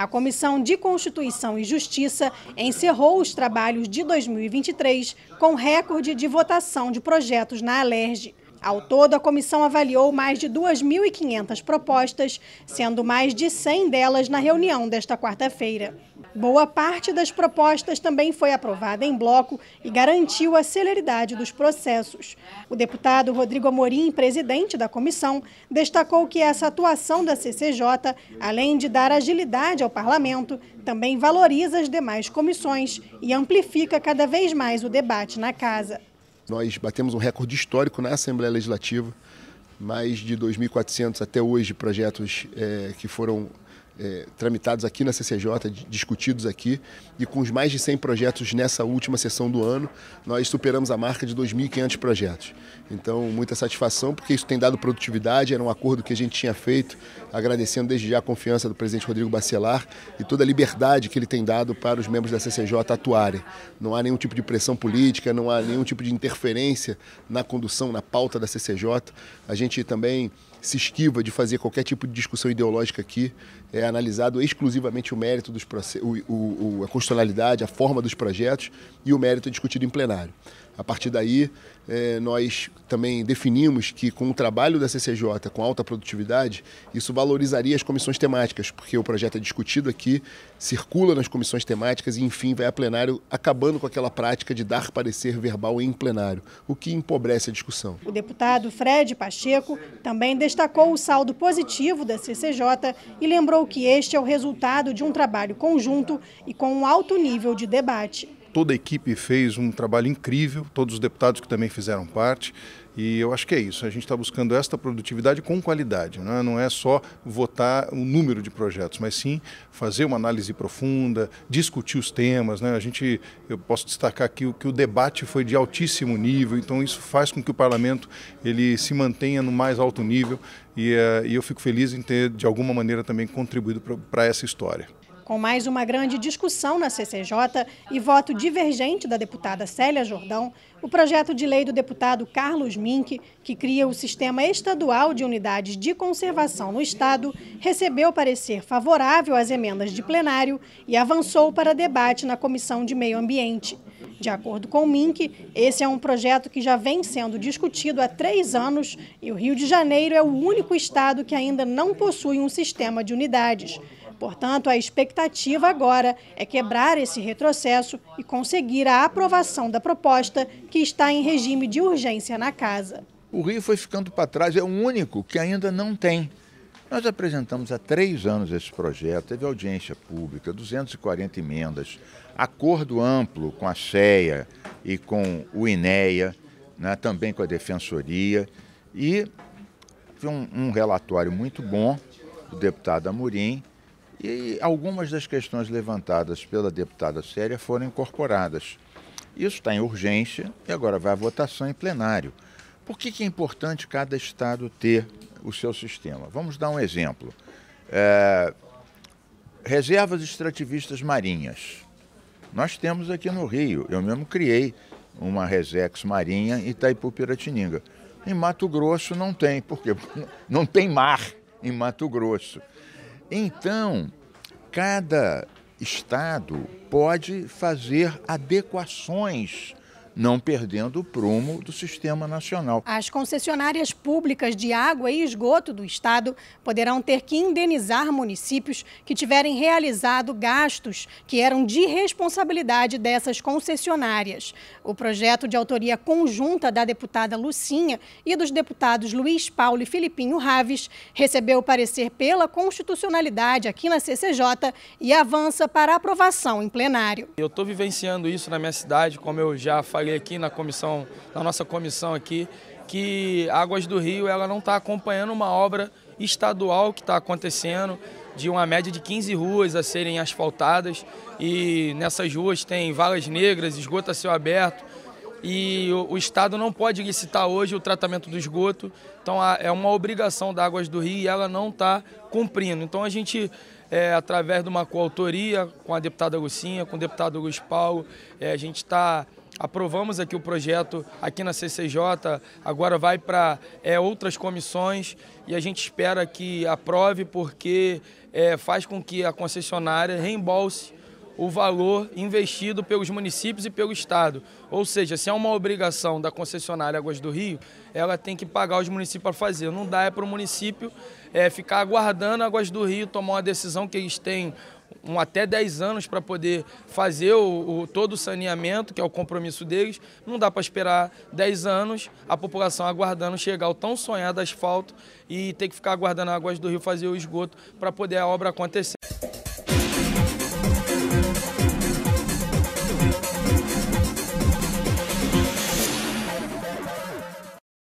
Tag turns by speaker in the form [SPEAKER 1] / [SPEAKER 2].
[SPEAKER 1] A Comissão de Constituição e Justiça encerrou os trabalhos de 2023 com recorde de votação de projetos na Alerj. Ao todo, a comissão avaliou mais de 2.500 propostas, sendo mais de 100 delas na reunião desta quarta-feira. Boa parte das propostas também foi aprovada em bloco e garantiu a celeridade dos processos. O deputado Rodrigo Amorim, presidente da comissão, destacou que essa atuação da CCJ, além de dar agilidade ao parlamento, também valoriza as demais comissões e amplifica cada vez mais o debate na casa.
[SPEAKER 2] Nós batemos um recorde histórico na Assembleia Legislativa, mais de 2.400 até hoje projetos é, que foram é, tramitados aqui na CCJ, discutidos aqui, e com os mais de 100 projetos nessa última sessão do ano, nós superamos a marca de 2.500 projetos. Então, muita satisfação, porque isso tem dado produtividade, era um acordo que a gente tinha feito, agradecendo desde já a confiança do presidente Rodrigo Bacelar e toda a liberdade que ele tem dado para os membros da CCJ atuarem. Não há nenhum tipo de pressão política, não há nenhum tipo de interferência na condução, na pauta da CCJ. A gente também se esquiva de fazer qualquer tipo de discussão ideológica aqui. É analisado exclusivamente o mérito dos processos, o, a constitucionalidade, a forma dos projetos e o mérito é discutido em plenário. A partir daí, é, nós também definimos que com o trabalho da CCJ, com alta produtividade, isso valorizaria as comissões temáticas, porque o projeto é discutido aqui, circula nas comissões temáticas e, enfim, vai a plenário, acabando com aquela prática de dar parecer verbal em plenário, o que empobrece a discussão.
[SPEAKER 1] O deputado Fred Pacheco também destacou o saldo positivo da CCJ e lembrou que este é o resultado de um trabalho conjunto e com um alto nível de debate.
[SPEAKER 3] Toda a equipe fez um trabalho incrível, todos os deputados que também fizeram parte. E eu acho que é isso. A gente está buscando esta produtividade com qualidade. Né? Não é só votar o um número de projetos, mas sim fazer uma análise profunda, discutir os temas. Né? A gente, eu posso destacar aqui que o debate foi de altíssimo nível. Então isso faz com que o parlamento ele se mantenha no mais alto nível. E, uh, e eu fico feliz em ter de alguma maneira também contribuído para essa história.
[SPEAKER 1] Com mais uma grande discussão na CCJ e voto divergente da deputada Célia Jordão, o projeto de lei do deputado Carlos Mink, que cria o Sistema Estadual de Unidades de Conservação no Estado, recebeu parecer favorável às emendas de plenário e avançou para debate na Comissão de Meio Ambiente. De acordo com o Mink, esse é um projeto que já vem sendo discutido há três anos e o Rio de Janeiro é o único estado que ainda não possui um sistema de unidades. Portanto, a expectativa agora é quebrar esse retrocesso e conseguir a aprovação da proposta que está em regime de urgência na casa.
[SPEAKER 3] O Rio foi ficando para trás, é o único que ainda não tem. Nós apresentamos há três anos esse projeto, teve audiência pública, 240 emendas, acordo amplo com a CEA e com o INEA, né, também com a Defensoria, e um, um relatório muito bom do deputado Amorim, e algumas das questões levantadas pela deputada Séria foram incorporadas. Isso está em urgência e agora vai à votação em plenário. Por que, que é importante cada Estado ter o seu sistema? Vamos dar um exemplo. É, reservas extrativistas marinhas. Nós temos aqui no Rio, eu mesmo criei uma Resex Marinha em Itaipu-Piratininga. Em Mato Grosso não tem, porque não tem mar em Mato Grosso. Então, cada estado pode fazer adequações não perdendo
[SPEAKER 1] o prumo do sistema nacional. As concessionárias públicas de água e esgoto do Estado poderão ter que indenizar municípios que tiverem realizado gastos que eram de responsabilidade dessas concessionárias. O projeto de autoria conjunta da deputada Lucinha e dos deputados Luiz Paulo e Filipinho Raves recebeu parecer pela constitucionalidade aqui na CCJ e avança para aprovação em plenário.
[SPEAKER 4] Eu estou vivenciando isso na minha cidade, como eu já falei falei aqui na comissão, na nossa comissão aqui, que Águas do Rio ela não está acompanhando uma obra estadual que está acontecendo de uma média de 15 ruas a serem asfaltadas e nessas ruas tem valas negras, esgoto a céu aberto, e o, Estado não pode licitar hoje o tratamento do esgoto, então é uma obrigação da Águas do Rio e ela não está cumprindo. Então a gente, é, através de uma coautoria com a deputada Lucinha, com o deputado Luiz Paulo, é, a gente está aprovamos aqui o projeto aqui na CCJ, agora vai para é, outras comissões e a gente espera que aprove porque é, faz com que a concessionária reembolse o valor investido pelos municípios e pelo Estado. Ou seja, se é uma obrigação da concessionária Águas do Rio, ela tem que pagar os municípios para fazer. Não dá é para o município é, ficar aguardando Águas do Rio tomar uma decisão que eles têm um até 10 anos para poder fazer o, o, todo o saneamento, que é o compromisso deles. Não dá para esperar 10 anos a população aguardando chegar o tão sonhado asfalto e ter que ficar aguardando águas do rio fazer o esgoto para poder a obra acontecer.